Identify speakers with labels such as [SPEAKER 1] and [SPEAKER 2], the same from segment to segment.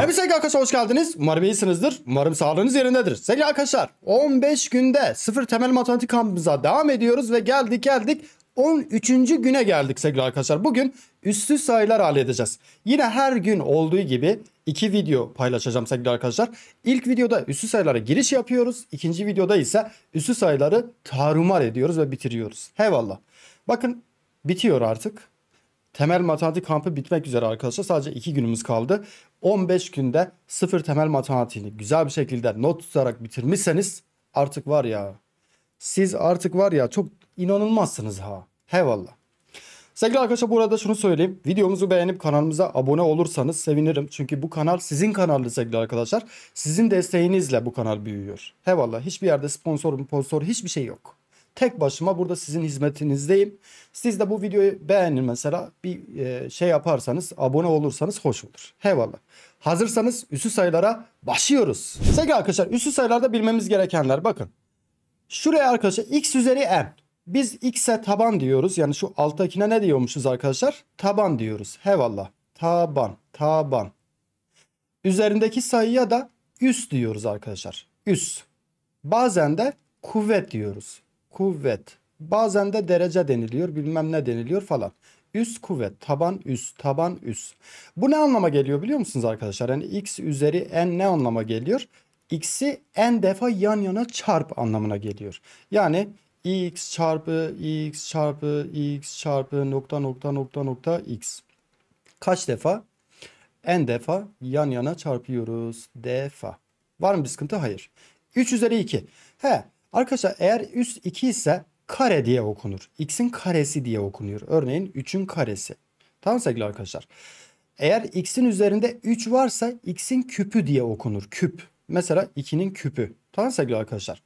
[SPEAKER 1] Hepiniz sevgili arkadaşlar hoş geldiniz. Umarım iyisinizdir. Umarım sağlığınız yerindedir. Sevgili arkadaşlar 15 günde sıfır temel matematik kampımıza devam ediyoruz ve geldik geldik 13. güne geldik sevgili arkadaşlar. Bugün üstü sayılar halledeceğiz. Yine her gün olduğu gibi iki video paylaşacağım sevgili arkadaşlar. İlk videoda üstü sayılara giriş yapıyoruz. İkinci videoda ise üstü sayıları tarumar ediyoruz ve bitiriyoruz. Eyvallah. Bakın bitiyor artık. Temel matematik kampı bitmek üzere arkadaşlar. Sadece iki günümüz kaldı. 15 günde sıfır temel matematiğini güzel bir şekilde not tutarak bitirmişseniz artık var ya siz artık var ya çok inanılmazsınız ha. Hevallah. Sevgili arkadaşlar burada şunu söyleyeyim. Videomuzu beğenip kanalımıza abone olursanız sevinirim. Çünkü bu kanal sizin kanalınız sevgili arkadaşlar. Sizin desteğinizle bu kanal büyüyor. Hevallah hiçbir yerde sponsor, sponsor hiçbir şey yok. Tek başıma burada sizin hizmetinizdeyim. Siz de bu videoyu beğenin mesela bir e, şey yaparsanız abone olursanız hoş olur. Eyvallah. Hazırsanız üssü sayılara başlıyoruz. Sevgili arkadaşlar üssü sayılarda bilmemiz gerekenler bakın. Şuraya arkadaşlar x üzeri n. Biz x'e taban diyoruz. Yani şu alttakine ne diyormuşuz arkadaşlar? Taban diyoruz. Eyvallah. Taban. Taban. Üzerindeki sayıya da üs diyoruz arkadaşlar. Üs. Bazen de kuvvet diyoruz kuvvet bazen de derece deniliyor bilmem ne deniliyor falan. Üst kuvvet taban üst taban üst. Bu ne anlama geliyor biliyor musunuz arkadaşlar? Yani x üzeri n ne anlama geliyor? X'i n defa yan yana çarp anlamına geliyor. Yani x çarpı x çarpı x çarpı nokta nokta nokta nokta x. Kaç defa? N defa yan yana çarpıyoruz. Defa. Var mı bir sıkıntı? Hayır. 3 üzeri 2. He Arkadaşlar eğer üst 2 ise kare diye okunur. X'in karesi diye okunuyor. Örneğin 3'ün karesi. Tamam sevgili arkadaşlar. Eğer x'in üzerinde 3 varsa x'in küpü diye okunur. Küp. Mesela 2'nin küpü. Tamam sevgili arkadaşlar.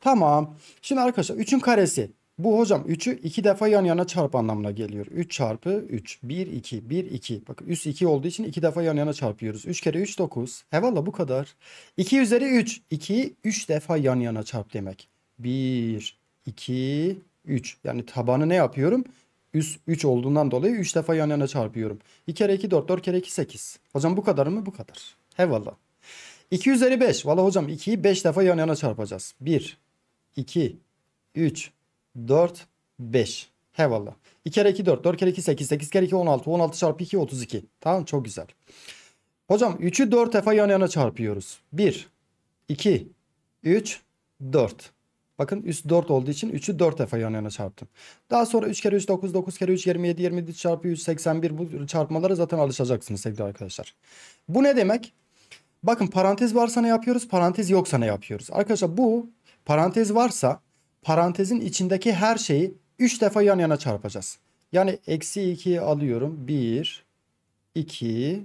[SPEAKER 1] Tamam. Şimdi arkadaşlar 3'ün karesi. Bu hocam 3'ü 2 defa yan yana çarp anlamına geliyor. 3 çarpı 3. 1, 2, 1, 2. Bakın üst 2 olduğu için 2 defa yan yana çarpıyoruz. 3 kere 3, 9. Eyvallah bu kadar. 2 üzeri 3. 2'yi 3 defa yan yana çarp demek. 1, 2, 3. Yani tabanı ne yapıyorum? Üst 3 olduğundan dolayı 3 defa yan yana çarpıyorum. 2 kere 2, 4. 4 kere 2, 8. Hocam bu kadar mı? Bu kadar. Eyvallah. 2 üzeri 5. Valla hocam 2'yi 5 defa yan yana çarpacağız. 1, 2, 3, 4, 5. Hevallah. 2 kere 2 4. 4 kere 2 8. 8 kere 2 16. 16 çarpı 2 32. Tamam çok güzel. Hocam 3'ü 4 defa yan yana çarpıyoruz. 1, 2, 3, 4. Bakın üst 4 olduğu için 3'ü 4 defa yan yana çarptım. Daha sonra 3 kere 3 9, 9 kere 3 27, 27 çarpı 100 81. Bu çarpmalara zaten alışacaksınız sevgili arkadaşlar. Bu ne demek? Bakın parantez varsa ne yapıyoruz? Parantez yoksa ne yapıyoruz? Arkadaşlar bu parantez varsa parantezin içindeki her şeyi 3 defa yan yana çarpacağız. Yani eksi 2'yi alıyorum. 1, 2,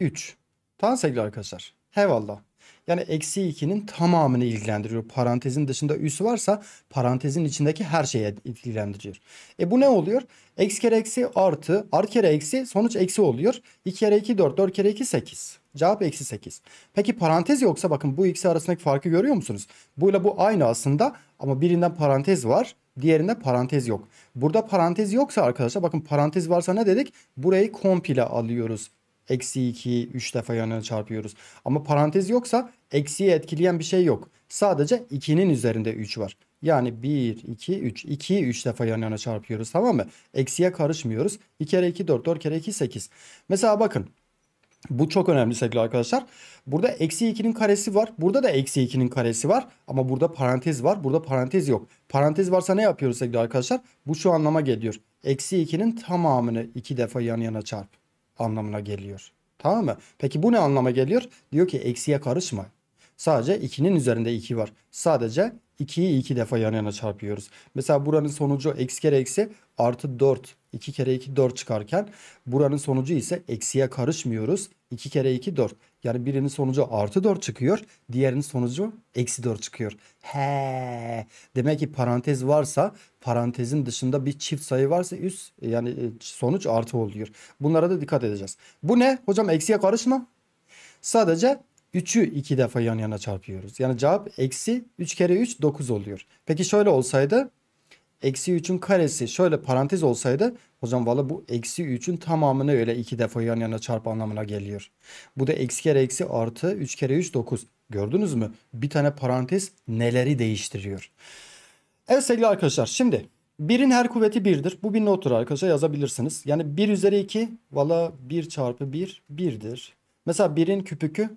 [SPEAKER 1] 3. Tamam sevgili arkadaşlar. Hevallah. Yani eksi 2'nin tamamını ilgilendiriyor. Parantezin dışında üs varsa parantezin içindeki her şeye ilgilendiriyor. E bu ne oluyor? X kere eksi artı artı kere eksi sonuç eksi oluyor. 2 kere 2 4 4 kere 2 8. Cevap eksi 8. Peki parantez yoksa bakın bu ikisi arasındaki farkı görüyor musunuz? Bu ile bu aynı aslında ama birinde parantez var. Diğerinde parantez yok. Burada parantez yoksa arkadaşlar bakın parantez varsa ne dedik? Burayı komple alıyoruz. Eksi 2, 3 defa yanına çarpıyoruz. Ama parantez yoksa eksiyi etkileyen bir şey yok. Sadece 2'nin üzerinde 3 var. Yani 1, 2, 3. 2'yi 3 defa yan yana çarpıyoruz tamam mı? Eksiye karışmıyoruz. 2 kere 2, 4. 4 kere 2, 8. Mesela bakın bu çok önemli sevgili arkadaşlar. Burada eksi 2'nin karesi var. Burada da eksi 2'nin karesi var. Ama burada parantez var. Burada parantez yok. Parantez varsa ne yapıyoruz sevgili arkadaşlar? Bu şu anlama geliyor. Eksi 2'nin tamamını 2 defa yan yana çarp anlamına geliyor. Tamam mı? Peki bu ne anlama geliyor? Diyor ki eksiye karışma. Sadece 2'nin üzerinde 2 var. Sadece 2'yi 2 defa yan yana çarpıyoruz. Mesela buranın sonucu eksi kere eksi artı 4. 2 kere 2 4 çıkarken buranın sonucu ise eksiye karışmıyoruz. 2 kere 2 4. Yani birinin sonucu artı 4 çıkıyor. Diğerinin sonucu eksi 4 çıkıyor. He. Demek ki parantez varsa parantezin dışında bir çift sayı varsa üst e, yani e, sonuç artı oluyor. Bunlara da dikkat edeceğiz. Bu ne? Hocam eksiye karışma. Sadece 3'ü 2 defa yan yana çarpıyoruz. Yani cevap eksi 3 kere 3 9 oluyor. Peki şöyle olsaydı Eksi 3'ün karesi şöyle parantez olsaydı hocam valla bu eksi 3'ün tamamını öyle iki defa yan yana çarp anlamına geliyor. Bu da eksi kere eksi artı 3 kere 3 9. Gördünüz mü? Bir tane parantez neleri değiştiriyor. Evet sevgili arkadaşlar şimdi birin her kuvveti birdir. Bu bir nottur arkadaşlar yazabilirsiniz. Yani 1 üzeri 2 valla 1 çarpı 1 1'dir. Mesela birin küpükü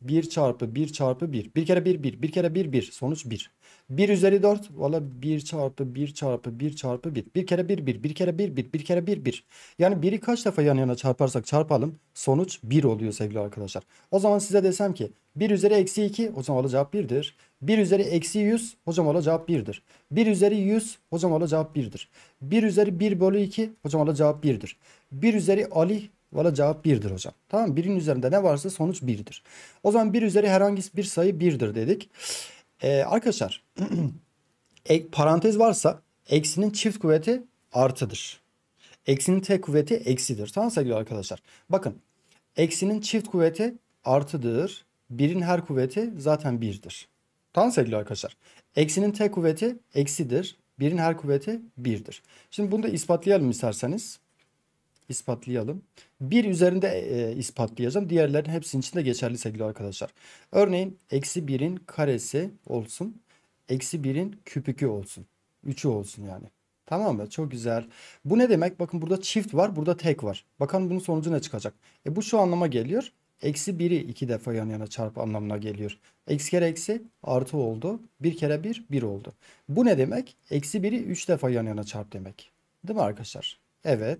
[SPEAKER 1] 1 çarpı 1 çarpı 1. 1 kere 1 1. 1 kere 1 1. Sonuç 1. 1 üzeri 4 valla 1 çarpı 1 çarpı 1 çarpı 1. Bir kere 1 1 bir kere 1 1 bir kere 1 1. Yani 1'i kaç defa yan yana çarparsak çarpalım sonuç 1 oluyor sevgili arkadaşlar. O zaman size desem ki 1 üzeri eksi 2 hocam valla cevap 1'dir. 1 üzeri eksi 100 hocam valla cevap 1'dir. 1 üzeri 100 hocam valla cevap 1'dir. 1 üzeri 1 bölü 2 hocam valla cevap 1'dir. 1 üzeri Ali Valla cevap 1'dir hocam. Tamam 1'in üzerinde ne varsa sonuç 1'dir. O zaman 1 üzeri herhangi bir sayı 1'dir dedik. Ee, arkadaşlar parantez varsa eksinin çift kuvveti artıdır. Eksinin tek kuvveti eksidir. Tamam sevgili arkadaşlar. Bakın eksinin çift kuvveti artıdır. Birin her kuvveti zaten birdir. Tamam sevgili arkadaşlar. Eksinin tek kuvveti eksidir. Birin her kuvveti birdir. Şimdi bunu da ispatlayalım isterseniz. İspatlayalım bir üzerinde e, ispatlayacağım. Diğerlerin hepsinin için de geçerli sevgili arkadaşlar. Örneğin eksi 1'in karesi olsun. Eksi 1'in küpükü olsun. 3'ü olsun yani. Tamam mı? Çok güzel. Bu ne demek? Bakın burada çift var. Burada tek var. Bakalım bunun sonucu ne çıkacak? E bu şu anlama geliyor. Eksi 1'i 2 defa yan yana çarp anlamına geliyor. Eksi kere eksi artı oldu. 1 kere 1 1 oldu. Bu ne demek? Eksi 1'i 3 defa yan yana çarp demek. Değil mi arkadaşlar? Evet.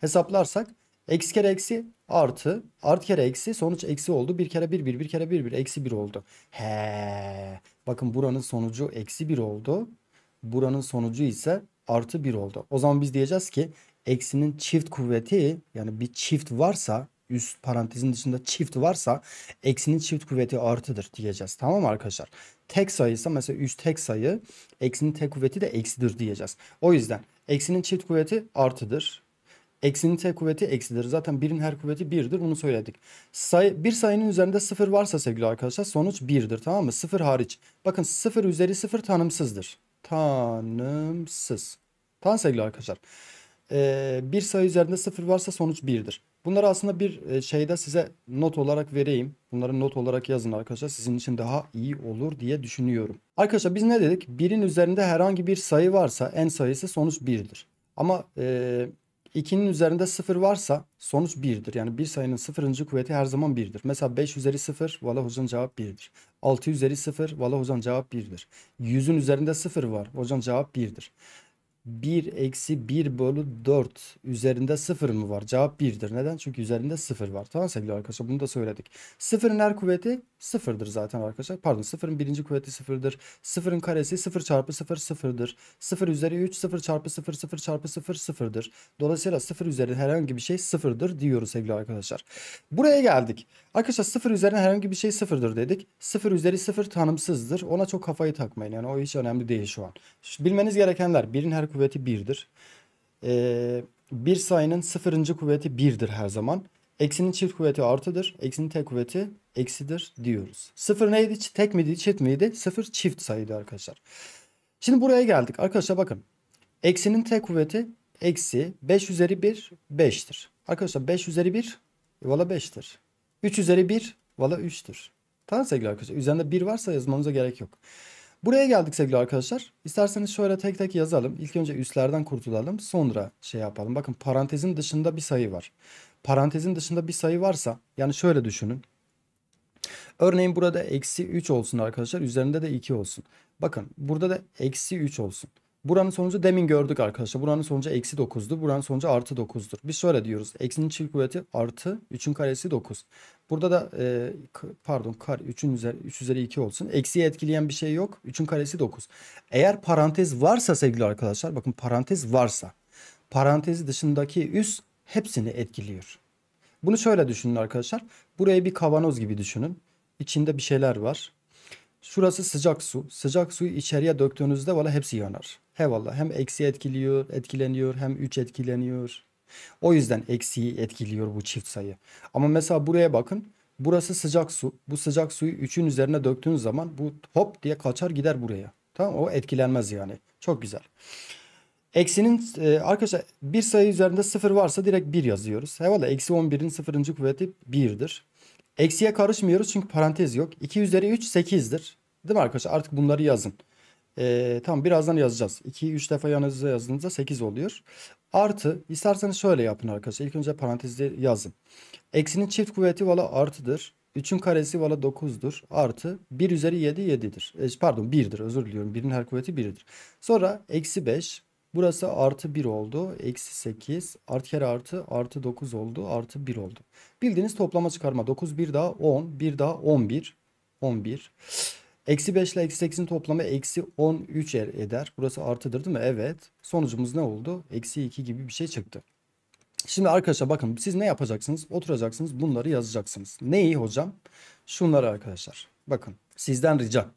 [SPEAKER 1] Hesaplarsak Eksi kere eksi artı. Artı kere eksi sonuç eksi oldu. Bir kere bir bir bir kere bir bir eksi bir oldu. He. Bakın buranın sonucu eksi bir oldu. Buranın sonucu ise artı bir oldu. O zaman biz diyeceğiz ki eksinin çift kuvveti yani bir çift varsa üst parantezin dışında çift varsa eksinin çift kuvveti artıdır diyeceğiz. Tamam arkadaşlar? Tek sayıysa mesela üst tek sayı eksinin tek kuvveti de eksidir diyeceğiz. O yüzden eksinin çift kuvveti artıdır. Eksinin t kuvveti eksidir. Zaten birin her kuvveti birdir. Bunu söyledik. Say, bir sayının üzerinde sıfır varsa sevgili arkadaşlar sonuç birdir. Tamam mı? Sıfır hariç. Bakın sıfır üzeri sıfır tanımsızdır. Tanımsız. Tamam sevgili arkadaşlar. Ee, bir sayı üzerinde sıfır varsa sonuç birdir. Bunları aslında bir e, şeyde size not olarak vereyim. Bunları not olarak yazın arkadaşlar. Sizin için daha iyi olur diye düşünüyorum. Arkadaşlar biz ne dedik? Birin üzerinde herhangi bir sayı varsa en sayısı sonuç birdir. Ama e, 2'nin üzerinde 0 varsa sonuç 1'dir. Yani bir sayının 0. kuvveti her zaman 1'dir. Mesela 5 üzeri 0 valla hocam cevap 1'dir. 6 üzeri 0 valla hocam cevap 1'dir. 100'ün üzerinde 0 var hocam cevap 1'dir. 1 eksi 1 bölü 4 üzerinde 0 mı var? Cevap 1'dir. Neden? Çünkü üzerinde 0 var. Tamam sevgili arkadaşlar bunu da söyledik. 0'ın her kuvveti 0'dır zaten arkadaşlar. Pardon 0'ın birinci kuvveti 0'dır. 0'ın karesi 0 çarpı 0 0'dır. 0 üzeri 3 0 çarpı 0 0 çarpı 0 0'dır. Dolayısıyla 0 üzeri herhangi bir şey 0'dır diyoruz sevgili arkadaşlar. Buraya geldik. Arkadaşlar sıfır üzerinden herhangi bir şey sıfırdır dedik. Sıfır üzeri sıfır tanımsızdır. Ona çok kafayı takmayın. Yani o hiç önemli değil şu an. bilmeniz gerekenler birin her kuvveti birdir. Ee, bir sayının 0. kuvveti birdir her zaman. Eksinin çift kuvveti artıdır. Eksinin tek kuvveti eksidir diyoruz. Sıfır neydi? Tek miydi? Çift miydi? Sıfır çift sayıydı arkadaşlar. Şimdi buraya geldik. Arkadaşlar bakın. Eksinin tek kuvveti eksi 5 üzeri 1 5'tir. Arkadaşlar 5 üzeri 1 e, valla 5'tir. 3 üzeri 1 valla 3'tür. Tamam sevgili arkadaşlar. Üzerinde 1 varsa yazmanıza gerek yok. Buraya geldik sevgili arkadaşlar. İsterseniz şöyle tek tek yazalım. İlk önce üstlerden kurtulalım. Sonra şey yapalım. Bakın parantezin dışında bir sayı var. Parantezin dışında bir sayı varsa yani şöyle düşünün. Örneğin burada eksi 3 olsun arkadaşlar. Üzerinde de 2 olsun. Bakın burada da eksi 3 olsun. Buranın sonucu demin gördük arkadaşlar. Buranın sonucu eksi 9'du. Buranın sonucu artı 9'dur. Biz şöyle diyoruz. Eksinin çift kuvveti artı 3'ün karesi 9. Burada da e, pardon kar 3'ün üzeri, 3 üzeri 2 olsun. Eksiye etkileyen bir şey yok. 3'ün karesi 9. Eğer parantez varsa sevgili arkadaşlar bakın parantez varsa parantezi dışındaki üs hepsini etkiliyor. Bunu şöyle düşünün arkadaşlar. Burayı bir kavanoz gibi düşünün. İçinde bir şeyler var. Şurası sıcak su. Sıcak suyu içeriye döktüğünüzde valla hepsi yanar. He valla hem eksi etkiliyor, etkileniyor hem 3 etkileniyor. O yüzden eksiyi etkiliyor bu çift sayı. Ama mesela buraya bakın. Burası sıcak su. Bu sıcak suyu 3'ün üzerine döktüğünüz zaman bu hop diye kaçar gider buraya. Tamam o etkilenmez yani. Çok güzel. Eksinin e, arkadaşlar bir sayı üzerinde sıfır varsa direkt 1 yazıyoruz. He valla eksi 11'in sıfırıncı kuvveti 1'dir. Eksiye karışmıyoruz çünkü parantez yok. 2 üzeri 3 8'dir. Değil mi arkadaşlar? Artık bunları yazın. Ee, tamam birazdan yazacağız. 2, 3 defa yanınıza yazdığınızda 8 oluyor. Artı isterseniz şöyle yapın arkadaşlar. İlk önce parantezde yazın. Eksinin çift kuvveti valla artıdır. 3'ün karesi valla 9'dur. Artı 1 üzeri 7 7'dir. Ee, pardon 1'dir özür diliyorum. 1'in her kuvveti 1'dir. Sonra eksi 5 Burası artı 1 oldu. Eksi 8. Artı kere artı artı 9 oldu. Artı 1 oldu. Bildiğiniz toplama çıkarma. 9 1 daha 10. 1 daha 11. 11. Eksi 5 ile eksi 8'in toplamı eksi 13 er eder. Burası artıdır değil mi? Evet. Sonucumuz ne oldu? Eksi 2 gibi bir şey çıktı. Şimdi arkadaşlar bakın siz ne yapacaksınız? Oturacaksınız bunları yazacaksınız. Neyi hocam? Şunları arkadaşlar. Bakın sizden ricam.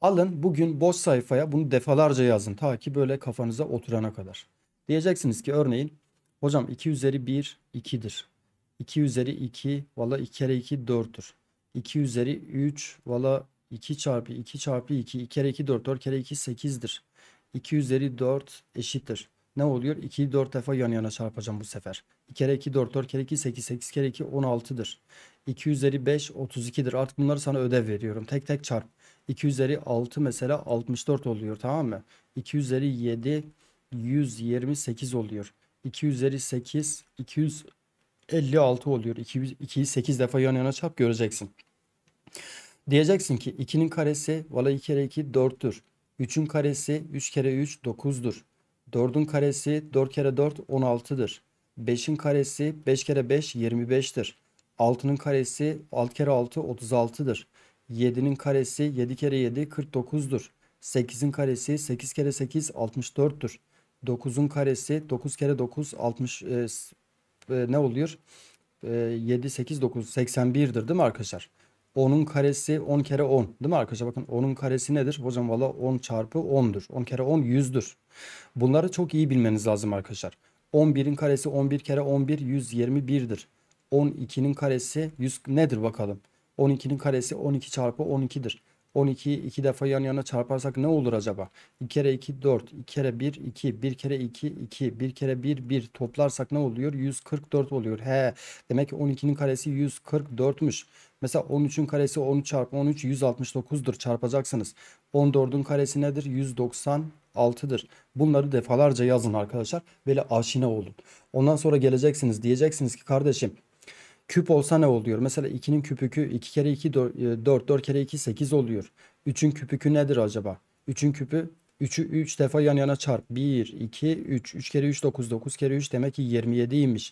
[SPEAKER 1] Alın bugün boş sayfaya bunu defalarca yazın. Ta ki böyle kafanıza oturana kadar. Diyeceksiniz ki örneğin hocam 2 üzeri 1 2'dir. 2 üzeri 2 valla 2 kere 2 4'tür. 2 üzeri 3 valla 2 çarpı 2 çarpı 2 2 kere 2 4 4 kere 2 8'dir. 2 üzeri 4 eşittir. Ne oluyor? 2'yi 4 defa yan yana çarpacağım bu sefer. 2 kere 2 4 4 kere 2 8 8 kere 2 16'dır. 2 üzeri 5 32'dir. Artık bunları sana ödev veriyorum. Tek tek çarp. 2 üzeri 6 mesela 64 oluyor tamam mı? 2 üzeri 7 128 oluyor. 2 üzeri 8 256 oluyor. 2'yi 8 defa yan yana çarp göreceksin. Diyeceksin ki 2'nin karesi valla 2 kere 2 4'tür. 3'ün karesi 3 kere 3 9'dur. 4'ün karesi 4 kere 4 16'dır. 5'in karesi 5 kere 5 25'tir. 6'nın karesi 6 kere 6 36'dır. 7'nin karesi 7 kere 7 49'dur. 8'in karesi 8 kere 8 64'tür. 9'un karesi 9 kere 9 60 e, e, ne oluyor? E, 7 8 9 81'dir değil mi arkadaşlar? 10'un karesi 10 kere 10 değil mi arkadaşlar? Bakın 10'un karesi nedir? Hocam valla 10 çarpı 10'dur. 10 kere 10 100'dür. Bunları çok iyi bilmeniz lazım arkadaşlar. 11'in karesi 11 kere 11 121'dir. 12'nin karesi 100 nedir bakalım? 12'nin karesi 12 çarpı 12'dir. 12'yi 2 defa yan yana çarparsak ne olur acaba? 2 kere 2 4, 2 kere 1 2, 1 kere 2 2, 1 kere 1 1 toplarsak ne oluyor? 144 oluyor. He demek ki 12'nin karesi 144'müş. Mesela 13'ün karesi 13 çarpı 13 169'dur çarpacaksınız. 14'ün karesi nedir? 196'dır. Bunları defalarca yazın arkadaşlar. Böyle aşina olun. Ondan sonra geleceksiniz diyeceksiniz ki kardeşim Küp olsa ne oluyor? Mesela 2'nin küpü 2 kere 2 4, 4 kere 2 8 oluyor. 3'ün küpü nedir acaba? 3'ün küpü 3'ü 3 defa yan yana çarp. 1, 2, 3. 3 kere 3 9. 9 kere 3 demek ki 27'ymiş.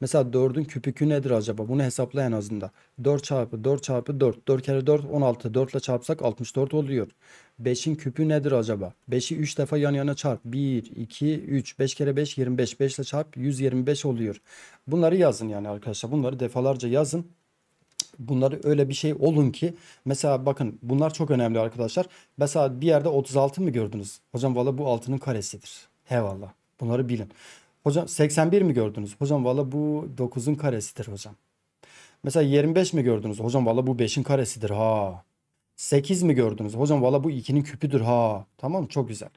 [SPEAKER 1] Mesela 4'ün küpükü nedir acaba? Bunu hesapla en azından. 4 çarpı 4 çarpı 4. 4 kere 4 16. 4 ile çarpsak 64 oluyor. 5'in küpü nedir acaba? 5'i 3 defa yan yana çarp. 1, 2, 3. 5 kere 5 25. 5 ile çarp 125 oluyor. Bunları yazın yani arkadaşlar. Bunları defalarca yazın. Bunları öyle bir şey olun ki mesela bakın bunlar çok önemli arkadaşlar. Mesela bir yerde 36 mı gördünüz? Hocam valla bu altının karesidir. He valla bunları bilin. Hocam 81 mi gördünüz? Hocam valla bu 9'un karesidir hocam. Mesela 25 mi gördünüz? Hocam valla bu 5'in karesidir ha. 8 mi gördünüz? Hocam valla bu 2'nin küpüdür ha. Tamam çok güzel.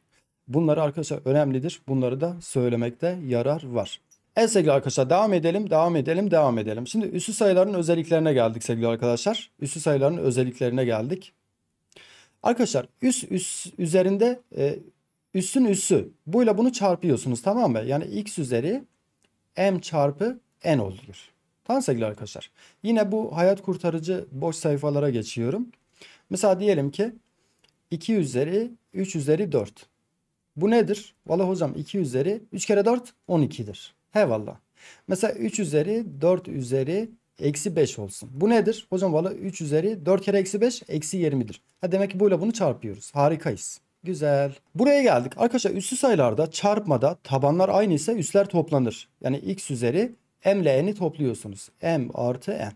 [SPEAKER 1] Bunları arkadaşlar önemlidir. Bunları da söylemekte yarar var. Evet sevgili arkadaşlar devam edelim, devam edelim, devam edelim. Şimdi üssü sayıların özelliklerine geldik sevgili arkadaşlar. Üssü sayıların özelliklerine geldik. Arkadaşlar üs üs üzerinde e, üssün üssü. Buyla bunu çarpıyorsunuz tamam mı? Yani x üzeri m çarpı n olur. Tamam sevgili arkadaşlar. Yine bu hayat kurtarıcı boş sayfalara geçiyorum. Mesela diyelim ki 2 üzeri 3 üzeri 4. Bu nedir? Valla hocam 2 üzeri 3 kere 4 12'dir. He valla. Mesela 3 üzeri 4 üzeri eksi 5 olsun. Bu nedir? Hocam valla 3 üzeri 4 kere eksi 5 eksi 20'dir. Ha demek ki böyle bunu çarpıyoruz. Harikayız. Güzel. Buraya geldik. Arkadaşlar üstü sayılarda çarpmada tabanlar aynı ise üstler toplanır. Yani x üzeri m ile n'i topluyorsunuz. m artı n.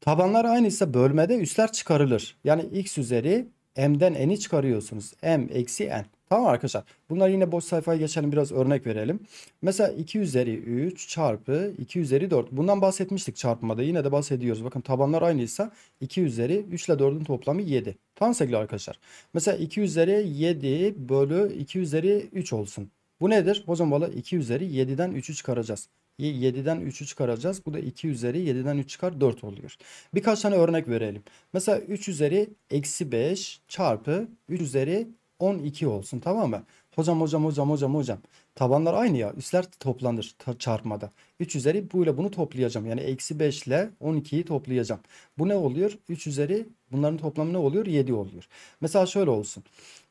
[SPEAKER 1] Tabanlar aynı ise bölmede üstler çıkarılır. Yani x üzeri m'den n'i çıkarıyorsunuz. m eksi n. Tamam arkadaşlar. Bunlar yine boş sayfaya geçelim biraz örnek verelim. Mesela 2 üzeri 3 çarpı 2 üzeri 4. Bundan bahsetmiştik çarpmada. Yine de bahsediyoruz. Bakın tabanlar aynıysa 2 üzeri 3 ile 4'ün toplamı 7. Tamam sevgili arkadaşlar. Mesela 2 üzeri 7 bölü 2 üzeri 3 olsun. Bu nedir? O zaman valla 2 üzeri 7'den 3'ü çıkaracağız. 7'den 3'ü çıkaracağız. Bu da 2 üzeri 7'den 3 çıkar 4 oluyor. Birkaç tane örnek verelim. Mesela 3 üzeri eksi 5 çarpı 3 üzeri 12 olsun tamam mı? Hocam hocam hocam hocam hocam. Tabanlar aynı ya. Üstler toplanır çarpmada. 3 üzeri bu ile bunu toplayacağım. Yani eksi 5 ile 12'yi toplayacağım. Bu ne oluyor? 3 üzeri bunların toplamı ne oluyor? 7 oluyor. Mesela şöyle olsun.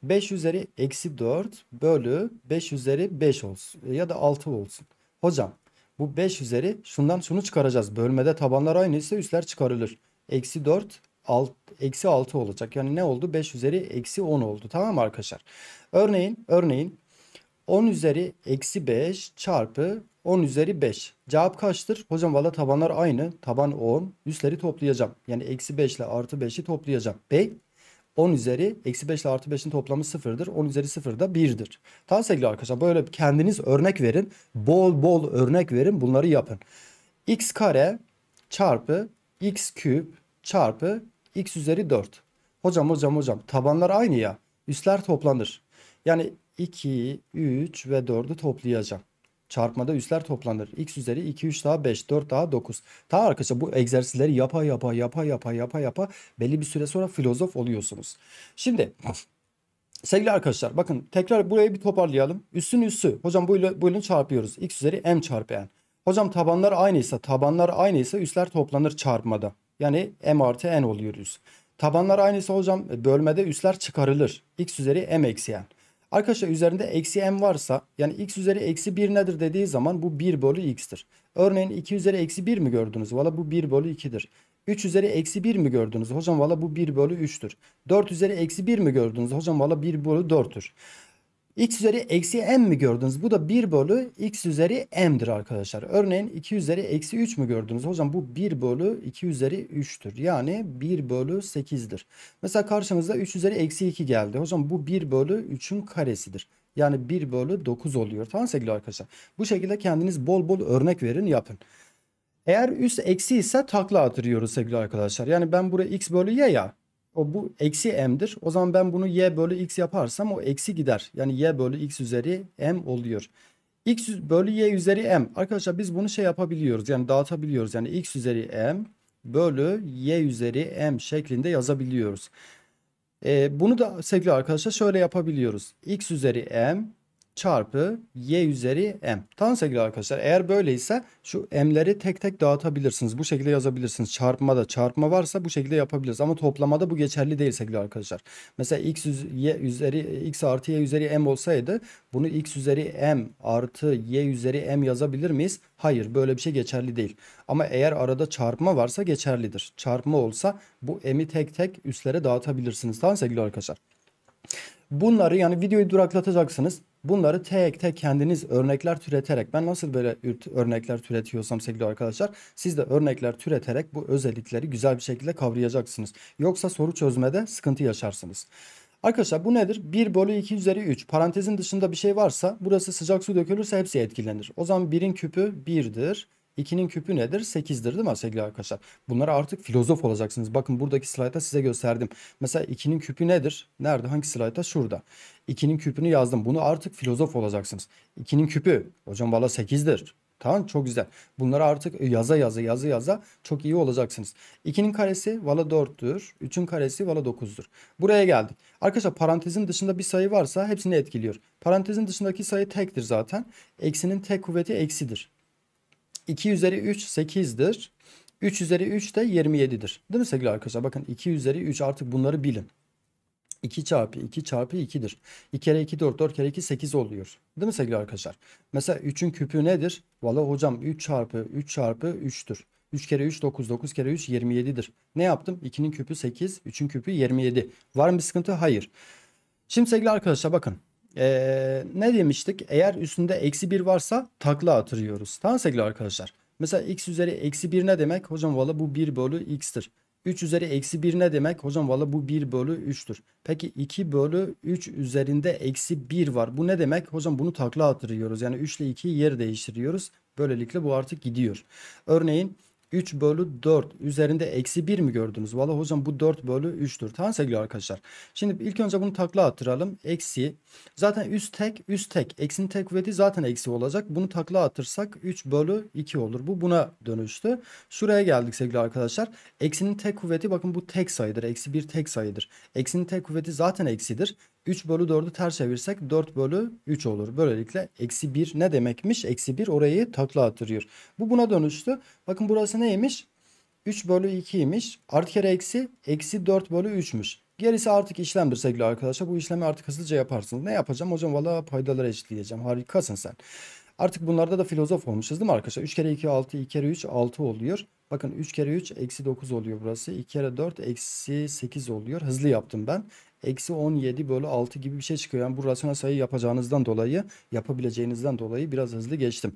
[SPEAKER 1] 5 üzeri eksi 4 bölü 5 üzeri 5 olsun. E, ya da 6 olsun. Hocam bu 5 üzeri şundan şunu çıkaracağız. Bölmede tabanlar aynı ise üstler çıkarılır. Eksi 4 alt, eksi 6 olacak. Yani ne oldu? 5 üzeri eksi 10 oldu. Tamam mı arkadaşlar? Örneğin, örneğin 10 üzeri eksi 5 çarpı 10 üzeri 5. Cevap kaçtır? Hocam valla tabanlar aynı. Taban 10. Üstleri toplayacağım. Yani eksi 5 ile artı 5'i toplayacağım. Bey 10 üzeri eksi 5 ile artı 5'in toplamı 0'dır. 10 üzeri 0 da 1'dir. Tamam sevgili arkadaşlar böyle kendiniz örnek verin. Bol bol örnek verin. Bunları yapın. x kare çarpı x küp çarpı x üzeri 4. Hocam hocam hocam tabanlar aynı ya. Üstler toplanır. Yani 2, 3 ve 4'ü toplayacağım. Çarpmada üsler toplanır. X üzeri 2, 3 daha 5, 4 daha 9. Ta arkadaşlar bu egzersizleri yapa yapa yapa yapa yapa yapa belli bir süre sonra filozof oluyorsunuz. Şimdi sevgili arkadaşlar bakın tekrar burayı bir toparlayalım. Üssün üssü. Hocam buyla, buyla çarpıyoruz. X üzeri M çarpı N. Hocam tabanlar aynıysa tabanlar aynıysa üsler toplanır çarpmada. Yani m artı n oluyoruz. Tabanlar aynısı hocam bölmede üsler çıkarılır. x üzeri m eksi n. Arkadaşlar üzerinde eksi m varsa yani x üzeri eksi 1 nedir dediği zaman bu 1 bölü x'tir. Örneğin 2 üzeri eksi 1 mi gördünüz? Valla bu 1 bölü 2'dir. 3 üzeri eksi 1 mi gördünüz? Hocam valla bu 1 bölü 3'tür. 4 üzeri eksi 1 mi gördünüz? Hocam valla 1 bölü 4'tür x üzeri eksi m mi gördünüz? Bu da 1 bölü x üzeri m'dir arkadaşlar. Örneğin 2 üzeri eksi 3 mü gördünüz? Hocam bu 1 bölü 2 üzeri 3'tür. Yani 1 bölü 8'dir. Mesela karşımıza 3 üzeri eksi 2 geldi. Hocam bu 1 bölü 3'ün karesidir. Yani 1 bölü 9 oluyor. Tamam sevgili arkadaşlar. Bu şekilde kendiniz bol bol örnek verin yapın. Eğer üst eksi ise takla atırıyoruz sevgili arkadaşlar. Yani ben buraya x bölü y ya. O bu eksi m'dir. O zaman ben bunu y bölü x yaparsam o eksi gider. Yani y bölü x üzeri m oluyor. x bölü y üzeri m. Arkadaşlar biz bunu şey yapabiliyoruz. Yani dağıtabiliyoruz. Yani x üzeri m bölü y üzeri m şeklinde yazabiliyoruz. Ee, bunu da sevgili arkadaşlar şöyle yapabiliyoruz. x üzeri m çarpı y üzeri m. Tamam sevgili arkadaşlar eğer böyleyse şu m'leri tek tek dağıtabilirsiniz. Bu şekilde yazabilirsiniz. Çarpma da çarpma varsa bu şekilde yapabiliriz. Ama toplamada bu geçerli değil sevgili arkadaşlar. Mesela x, y üzeri, x artı y üzeri m olsaydı bunu x üzeri m artı y üzeri m yazabilir miyiz? Hayır böyle bir şey geçerli değil. Ama eğer arada çarpma varsa geçerlidir. Çarpma olsa bu m'i tek tek üstlere dağıtabilirsiniz. Tamam sevgili arkadaşlar. Bunları yani videoyu duraklatacaksınız. Bunları tek tek kendiniz örnekler türeterek ben nasıl böyle örnekler türetiyorsam sevgili arkadaşlar siz de örnekler türeterek bu özellikleri güzel bir şekilde kavrayacaksınız. Yoksa soru çözmede sıkıntı yaşarsınız. Arkadaşlar bu nedir? 1 bölü 2 üzeri 3. Parantezin dışında bir şey varsa burası sıcak su dökülürse hepsi etkilenir. O zaman 1'in küpü 1'dir. 2'nin küpü nedir? 8'dir değil mi sevgili arkadaşlar? Bunlara artık filozof olacaksınız. Bakın buradaki slayta size gösterdim. Mesela 2'nin küpü nedir? Nerede? Hangi slayta? Şurada. 2'nin küpünü yazdım. Bunu artık filozof olacaksınız. 2'nin küpü. Hocam valla 8'dir. Tamam çok güzel. Bunları artık yaza yaza yaza yaza çok iyi olacaksınız. 2'nin karesi valla 4'tür. 3'ün karesi valla 9'dur. Buraya geldik. Arkadaşlar parantezin dışında bir sayı varsa hepsini etkiliyor. Parantezin dışındaki sayı tektir zaten. Eksinin tek kuvveti eksidir. 2 üzeri 3 8'dir. 3 üzeri 3 de 27'dir. Değil mi sevgili arkadaşlar? Bakın 2 üzeri 3 artık bunları bilin. 2 çarpı 2 çarpı 2'dir. 2 kere 2 4, 4 kere 2 8 oluyor. Değil mi sevgili arkadaşlar? Mesela 3'ün küpü nedir? Valla hocam 3 çarpı 3 çarpı 3'tür. 3 kere 3 9, 9 kere 3 27'dir. Ne yaptım? 2'nin küpü 8, 3'ün küpü 27. Var mı bir sıkıntı? Hayır. Şimdi sevgili arkadaşlar bakın. Ee, ne demiştik? Eğer üstünde eksi 1 varsa takla atırıyoruz. Tamam sevgili arkadaşlar. Mesela x üzeri eksi 1 ne demek? Hocam valla bu 1 bölü x'tir. 3 üzeri eksi 1 ne demek? Hocam valla bu 1 bölü 3'tür. Peki 2 bölü 3 üzerinde eksi 1 var. Bu ne demek? Hocam bunu takla attırıyoruz. Yani 3 ile 2'yi yer değiştiriyoruz. Böylelikle bu artık gidiyor. Örneğin 3 bölü 4 üzerinde eksi 1 mi gördünüz? Valla hocam bu 4 bölü 3'tür. Tamam sevgili arkadaşlar. Şimdi ilk önce bunu takla attıralım. Eksi. Zaten üst tek üst tek. Eksinin tek kuvveti zaten eksi olacak. Bunu takla atırsak 3 bölü 2 olur. Bu buna dönüştü. Şuraya geldik sevgili arkadaşlar. Eksinin tek kuvveti bakın bu tek sayıdır. Eksi 1 tek sayıdır. Eksinin tek kuvveti zaten eksidir. 3 bölü 4'ü ters çevirsek 4 bölü 3 olur. Böylelikle eksi 1 ne demekmiş? Eksi 1 orayı takla attırıyor. Bu buna dönüştü. Bakın burası neymiş? 3 bölü 2'ymiş. Artı kere eksi eksi 4 bölü 3'müş. Gerisi artık işlemdir sevgili arkadaşlar. Bu işlemi artık hızlıca yaparsınız. Ne yapacağım? Hocam valla paydaları eşitleyeceğim. Harikasın sen. Artık bunlarda da filozof olmuşuz değil mi arkadaşlar? 3 kere 2 6, 2 kere 3 6 oluyor. Bakın 3 kere 3 eksi 9 oluyor burası. 2 kere 4 eksi 8 oluyor. Hızlı yaptım ben eksi 17 bölü 6 gibi bir şey çıkıyor. Yani bu rasyonel sayı yapacağınızdan dolayı yapabileceğinizden dolayı biraz hızlı geçtim.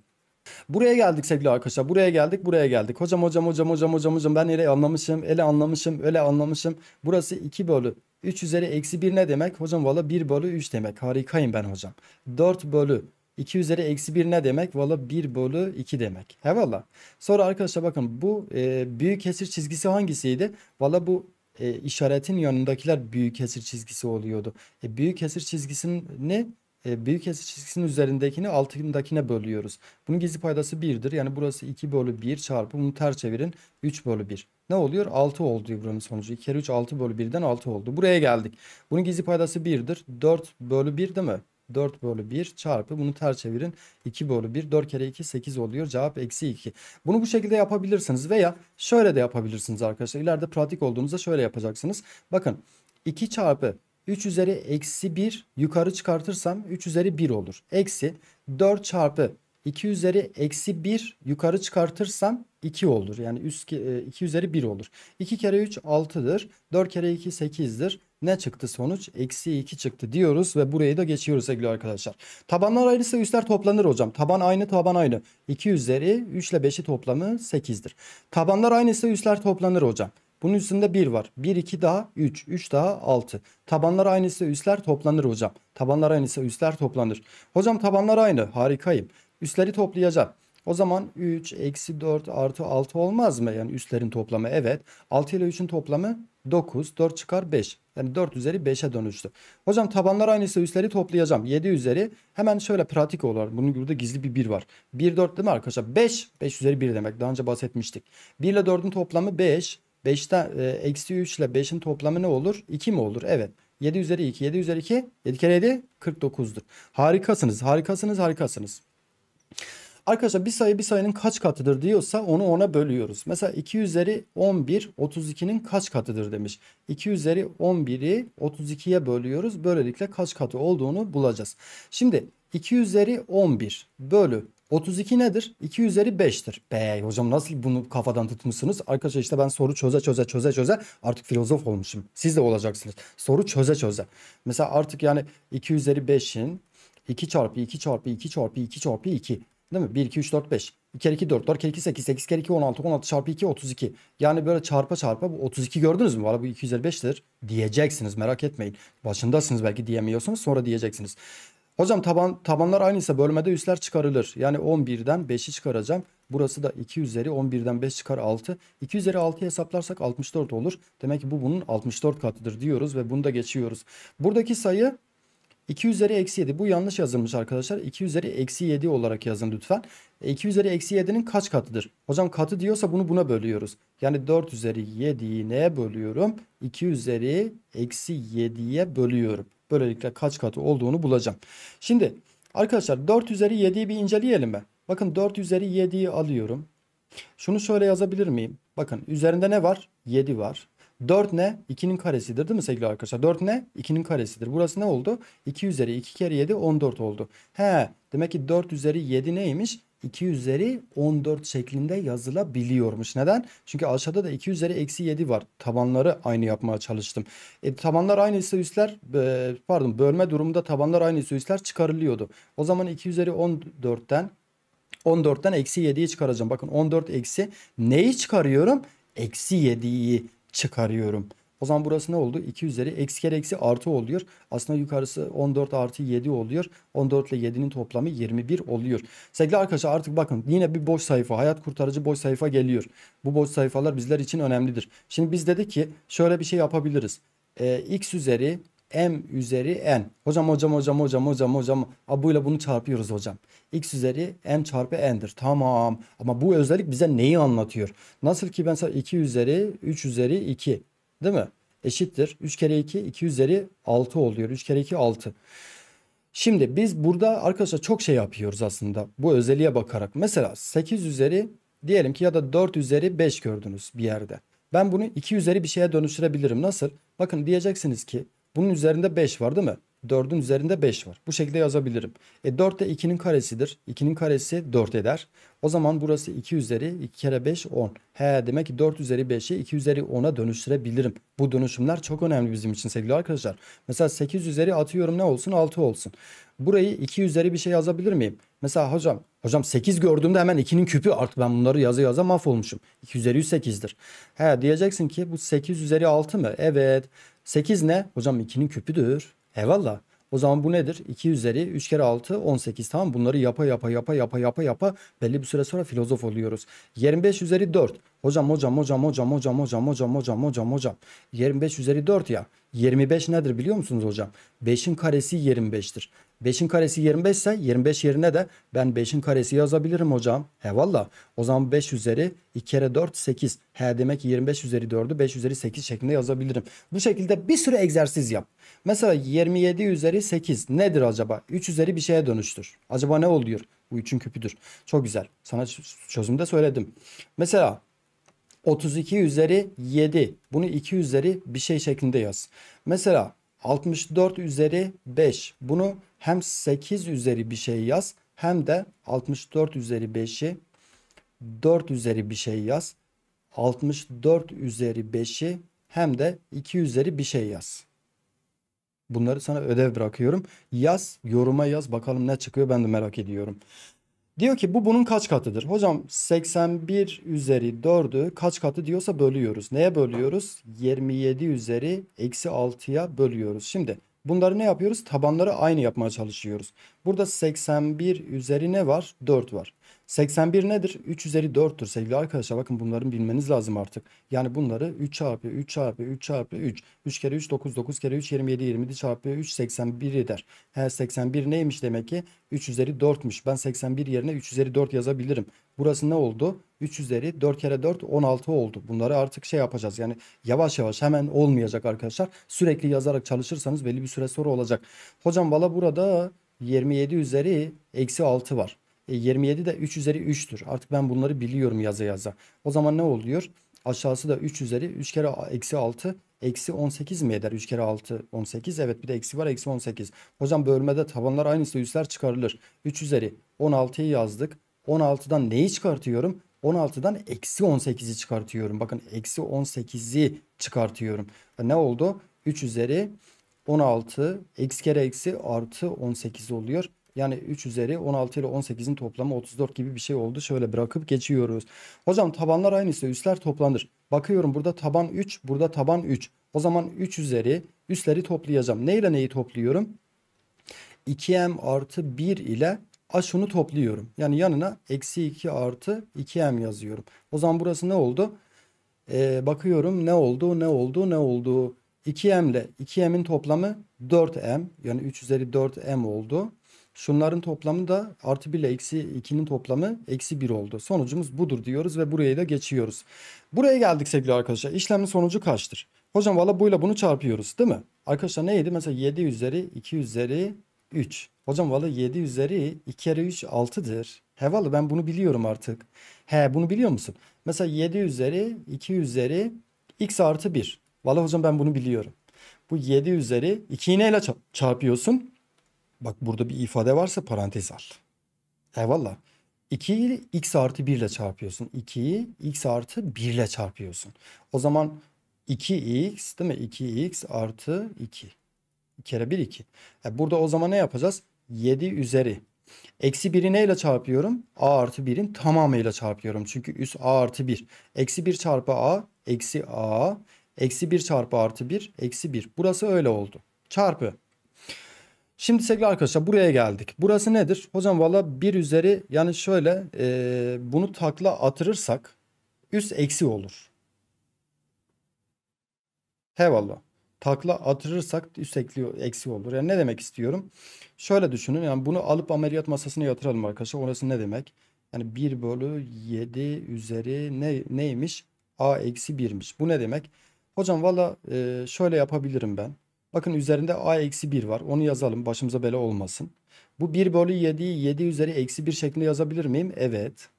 [SPEAKER 1] Buraya geldik sevgili arkadaşlar. Buraya geldik, buraya geldik. Hocam hocam hocam hocam hocam hocam ben ele anlamışım, ele anlamışım, öyle anlamışım. Burası 2 bölü 3 üzeri eksi 1 ne demek? Hocam valla 1 bölü 3 demek. Harikayım ben hocam. 4 bölü 2 üzeri eksi 1 ne demek? Valla 1 bölü 2 demek. He valla. Sonra arkadaşlar bakın bu e, büyük kesir çizgisi hangisiydi? Valla bu e, işaretin yanındakiler büyük kesir çizgisi oluyordu. E, büyük kesir çizgisini, E, büyük kesir çizgisinin üzerindekini altındakine bölüyoruz. Bunun gizli paydası 1'dir. Yani burası 2 bölü 1 çarpı bunu ters çevirin 3 bölü 1. Ne oluyor? 6 oldu buranın sonucu. 2 kere 3 6 bölü 1'den 6 oldu. Buraya geldik. Bunun gizli paydası 1'dir. 4 bölü 1 değil mi? 4 bölü 1 çarpı bunu ters çevirin 2 bölü 1 4 kere 2 8 oluyor cevap eksi 2. Bunu bu şekilde yapabilirsiniz veya şöyle de yapabilirsiniz arkadaşlar. İleride pratik olduğunuzda şöyle yapacaksınız. Bakın 2 çarpı 3 üzeri eksi 1 yukarı çıkartırsam 3 üzeri 1 olur. Eksi 4 çarpı 2 üzeri eksi 1 yukarı çıkartırsam 2 olur. Yani üst, 2 e, üzeri 1 olur. 2 kere 3 6'dır. 4 kere 2 8'dir. Ne çıktı sonuç? Eksi 2 çıktı diyoruz ve burayı da geçiyoruz sevgili arkadaşlar. Tabanlar ayrıysa üstler toplanır hocam. Taban aynı taban aynı. 2 üzeri 3 ile 5'i toplamı 8'dir. Tabanlar aynıysa üstler toplanır hocam. Bunun üstünde 1 var. 1, 2 daha 3. 3 daha 6. Tabanlar aynıysa üstler toplanır hocam. Tabanlar aynıysa üstler toplanır. Hocam tabanlar aynı. Harikayım. Üstleri toplayacağım. O zaman 3 eksi 4 artı 6 olmaz mı? Yani üstlerin toplamı evet. 6 ile 3'ün toplamı 9, 4 çıkar 5. Yani 4 üzeri 5'e dönüştü. Hocam tabanlar aynıysa üstleri toplayacağım. 7 üzeri hemen şöyle pratik olarak bunun burada gizli bir 1 var. 1, 4 değil mi arkadaşlar? 5, 5 üzeri 1 demek. Daha önce bahsetmiştik. 1 ile 4'ün toplamı 5. 5'ten e, eksi 3 ile 5'in toplamı ne olur? 2 mi olur? Evet. 7 üzeri 2, 7 üzeri 2, 7 kere 7, 49'dur. Harikasınız, harikasınız, harikasınız. Arkadaşlar bir sayı bir sayının kaç katıdır diyorsa onu ona bölüyoruz. Mesela 2 üzeri 11 32'nin kaç katıdır demiş. 2 üzeri 11'i 32'ye bölüyoruz. Böylelikle kaç katı olduğunu bulacağız. Şimdi 2 üzeri 11 bölü 32 nedir? 2 üzeri 5'tir. Bey hocam nasıl bunu kafadan tutmuşsunuz? Arkadaşlar işte ben soru çöze çöze çöze çöze artık filozof olmuşum. Siz de olacaksınız. Soru çöze çöze. Mesela artık yani 2 üzeri 5'in 2 çarpı 2 çarpı 2 çarpı 2 çarpı 2 Değil mi? 1, 2, 3, 4, 5. 2 kere 2, 4, 4 kere 2, 8, 8 kere 2, 16, 16 çarpı 2, 32. Yani böyle çarpa çarpa bu 32 gördünüz mü? Valla bu 255'tir diyeceksiniz merak etmeyin. Başındasınız belki diyemiyorsunuz sonra diyeceksiniz. Hocam taban, tabanlar aynıysa bölmede üsler çıkarılır. Yani 11'den 5'i çıkaracağım. Burası da 2 üzeri 11'den 5 çıkar 6. 2 üzeri 6'yı hesaplarsak 64 olur. Demek ki bu bunun 64 katıdır diyoruz ve bunu da geçiyoruz. Buradaki sayı 2 üzeri eksi 7 bu yanlış yazılmış arkadaşlar. 2 üzeri eksi 7 olarak yazın lütfen. 2 üzeri eksi 7'nin kaç katıdır? Hocam katı diyorsa bunu buna bölüyoruz. Yani 4 üzeri 7'yi neye bölüyorum? 2 üzeri eksi 7'ye bölüyorum. Böylelikle kaç katı olduğunu bulacağım. Şimdi arkadaşlar 4 üzeri 7'yi bir inceleyelim mi? Bakın 4 üzeri 7'yi alıyorum. Şunu şöyle yazabilir miyim? Bakın üzerinde ne var? 7 var. 4 ne? 2'nin karesidir değil mi sevgili arkadaşlar? 4 ne? 2'nin karesidir. Burası ne oldu? 2 üzeri 2 kere 7 14 oldu. He demek ki 4 üzeri 7 neymiş? 2 üzeri 14 şeklinde yazılabiliyormuş. Neden? Çünkü aşağıda da 2 üzeri eksi 7 var. Tabanları aynı yapmaya çalıştım. E, tabanlar aynı ise üstler e, pardon bölme durumunda tabanlar aynı ise üstler çıkarılıyordu. O zaman 2 üzeri 14'ten 14'ten eksi 7'yi çıkaracağım. Bakın 14 eksi neyi çıkarıyorum? Eksi 7'yi çıkarıyorum. O zaman burası ne oldu? 2 üzeri x kere eksi artı oluyor. Aslında yukarısı 14 artı 7 oluyor. 14 ile 7'nin toplamı 21 oluyor. Sevgili arkadaşlar artık bakın yine bir boş sayfa. Hayat kurtarıcı boş sayfa geliyor. Bu boş sayfalar bizler için önemlidir. Şimdi biz dedik ki şöyle bir şey yapabiliriz. Ee, x üzeri m üzeri n. Hocam hocam hocam hocam hocam hocam. Abuyla bunu çarpıyoruz hocam. x üzeri m çarpı n'dir. Tamam. Ama bu özellik bize neyi anlatıyor? Nasıl ki ben sana 2 üzeri 3 üzeri 2 değil mi? Eşittir. 3 kere 2 2 üzeri 6 oluyor. 3 kere 2 6. Şimdi biz burada arkadaşlar çok şey yapıyoruz aslında bu özelliğe bakarak. Mesela 8 üzeri diyelim ki ya da 4 üzeri 5 gördünüz bir yerde. Ben bunu 2 üzeri bir şeye dönüştürebilirim. Nasıl? Bakın diyeceksiniz ki bunun üzerinde 5 var değil mi? 4'ün üzerinde 5 var. Bu şekilde yazabilirim. E 4 de 2'nin karesidir. 2'nin karesi 4 eder. O zaman burası 2 üzeri 2 kere 5 10. He demek ki 4 üzeri 5'i 2 üzeri 10'a dönüştürebilirim. Bu dönüşümler çok önemli bizim için sevgili arkadaşlar. Mesela 8 üzeri atıyorum ne olsun 6 olsun. Burayı 2 üzeri bir şey yazabilir miyim? Mesela hocam hocam 8 gördüğümde hemen 2'nin küpü artık ben bunları yazı yaza mahvolmuşum. 2 üzeri 108'dir. He diyeceksin ki bu 8 üzeri 6 mı? Evet. 8 ne? Hocam 2'nin küpüdür. Eyvallah. O zaman bu nedir? 2 üzeri 3 kere 6 18 tamam bunları yapa yapa yapa yapa yapa yapa belli bir süre sonra filozof oluyoruz. 25 üzeri 4. Hocam hocam hocam hocam hocam hocam hocam hocam hocam hocam. 25 üzeri 4 ya. 25 nedir biliyor musunuz hocam? 5'in karesi 25'tir. 5'in karesi 25 ise 25 yerine de ben 5'in karesi yazabilirim hocam. He valla o zaman 5 üzeri 2 kere 4 8. He demek ki 25 üzeri 4'ü 5 üzeri 8 şeklinde yazabilirim. Bu şekilde bir sürü egzersiz yap. Mesela 27 üzeri 8 nedir acaba? 3 üzeri bir şeye dönüştür. Acaba ne oluyor? Bu 3'ün küpüdür. Çok güzel. Sana çözümde söyledim. Mesela 32 üzeri 7. Bunu 2 üzeri bir şey şeklinde yaz. Mesela 64 üzeri 5. Bunu hem 8 üzeri bir şey yaz hem de 64 üzeri 5'i 4 üzeri bir şey yaz. 64 üzeri 5'i hem de 2 üzeri bir şey yaz. Bunları sana ödev bırakıyorum. Yaz, yoruma yaz. Bakalım ne çıkıyor ben de merak ediyorum. Diyor ki bu bunun kaç katıdır? Hocam 81 üzeri 4'ü kaç katı diyorsa bölüyoruz. Neye bölüyoruz? 27 üzeri eksi 6'ya bölüyoruz. Şimdi Bunları ne yapıyoruz? Tabanları aynı yapmaya çalışıyoruz. Burada 81 üzeri ne var? 4 var. 81 nedir? 3 üzeri 4'tür sevgili arkadaşlar. Bakın bunların bilmeniz lazım artık. Yani bunları 3 çarpı 3 çarpı 3 çarpı 3. 3 kere 3 9 9 kere 3 27 27 çarpı 3 81 eder. Her 81 neymiş demek ki? 3 üzeri 4'müş. Ben 81 yerine 3 üzeri 4 yazabilirim. Burası ne oldu? 3 üzeri 4 kere 4 16 oldu. Bunları artık şey yapacağız. Yani yavaş yavaş hemen olmayacak arkadaşlar. Sürekli yazarak çalışırsanız belli bir süre sonra olacak. Hocam valla burada 27 üzeri eksi 6 var. 27 e, de 3 üzeri 3'tür. Artık ben bunları biliyorum yaza yaza. O zaman ne oluyor? Aşağısı da 3 üzeri 3 kere eksi 6 eksi 18 mi eder? 3 kere 6 18 evet bir de eksi var eksi 18. Hocam bölmede tabanlar aynıysa üstler çıkarılır. 3 üzeri 16'yı yazdık. 16'dan neyi çıkartıyorum? 16'dan eksi 18'i çıkartıyorum. Bakın eksi 18'i çıkartıyorum. E, ne oldu? 3 üzeri 16 eksi kere eksi artı 18 oluyor. Yani 3 üzeri 16 ile 18'in toplamı 34 gibi bir şey oldu. Şöyle bırakıp geçiyoruz. Hocam tabanlar aynıysa üstler toplanır. Bakıyorum burada taban 3, burada taban 3. O zaman 3 üzeri üstleri toplayacağım. Ne ile neyi topluyorum? 2m artı 1 ile a şunu topluyorum. Yani yanına eksi 2 artı 2m yazıyorum. O zaman burası ne oldu? Ee, bakıyorum ne oldu ne oldu ne oldu. 2m ile 2m'in toplamı 4m yani 3 üzeri 4m oldu. Şunların toplamı da artı 1 ile eksi 2'nin toplamı eksi 1 oldu. Sonucumuz budur diyoruz ve buraya da geçiyoruz. Buraya geldik sevgili arkadaşlar. İşlemin sonucu kaçtır? Hocam valla buyla bunu çarpıyoruz değil mi? Arkadaşlar neydi? Mesela 7 üzeri 2 üzeri 3. Hocam valla 7 üzeri 2 kere 3 6'dır. He valla ben bunu biliyorum artık. He bunu biliyor musun? Mesela 7 üzeri 2 üzeri x artı 1. Valla hocam ben bunu biliyorum. Bu 7 üzeri 2'yi neyle çarpıyorsun? Bak burada bir ifade varsa parantez al. Eyvallah. 2'yi x artı 1 ile çarpıyorsun. 2'yi x artı 1 ile çarpıyorsun. O zaman 2x değil mi? 2x artı 2. 2 kere 1 2. E burada o zaman ne yapacağız? 7 üzeri. Eksi 1'i neyle çarpıyorum? a artı 1'in tamamıyla çarpıyorum. Çünkü üst a artı 1. Eksi 1 çarpı a eksi a. Eksi 1 çarpı artı 1 eksi 1. Burası öyle oldu. Çarpı Şimdi sevgili arkadaşlar buraya geldik. Burası nedir? Hocam valla bir üzeri yani şöyle e, bunu takla atırırsak üst eksi olur. He valla. Takla atırırsak üst eksi olur. Yani ne demek istiyorum? Şöyle düşünün yani bunu alıp ameliyat masasına yatıralım arkadaşlar. Orası ne demek? Yani 1 bölü 7 üzeri ne, neymiş? A eksi 1'miş. Bu ne demek? Hocam valla e, şöyle yapabilirim ben. Bakın üzerinde a eksi 1 var. Onu yazalım başımıza bela olmasın. Bu 1 bölü 7'yi 7 üzeri eksi 1 şeklinde yazabilir miyim? Evet.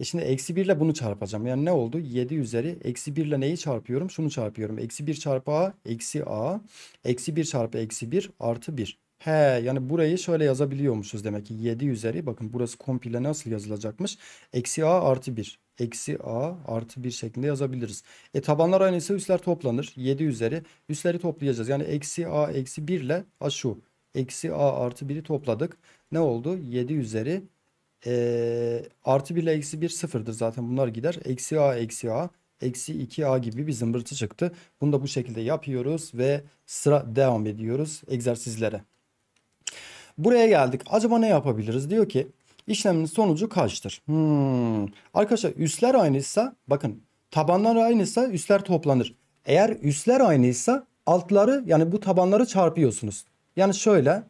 [SPEAKER 1] E şimdi eksi 1 ile bunu çarpacağım. Yani ne oldu? 7 üzeri eksi 1 ile neyi çarpıyorum? Şunu çarpıyorum. Eksi 1 çarpı a eksi a. Eksi 1 çarpı eksi 1 artı 1. He yani burayı şöyle yazabiliyormuşuz demek ki 7 üzeri bakın burası komple nasıl yazılacakmış? Eksi a artı 1 eksi a artı 1 şeklinde yazabiliriz. E tabanlar aynıysa üsler toplanır 7 üzeri üsleri toplayacağız yani eksi a eksi 1 ile a şu eksi a artı 1'i topladık ne oldu 7 üzeri e, artı 1 ile eksi 1 sıfırdır zaten bunlar gider eksi a eksi a eksi 2a gibi bir zımbırtı çıktı. Bunu da bu şekilde yapıyoruz ve sıra devam ediyoruz egzersizlere. Buraya geldik. Acaba ne yapabiliriz? Diyor ki işlemin sonucu kaçtır? Hmm. Arkadaşlar üsler aynıysa bakın tabanlar aynıysa üsler toplanır. Eğer üsler aynıysa altları yani bu tabanları çarpıyorsunuz. Yani şöyle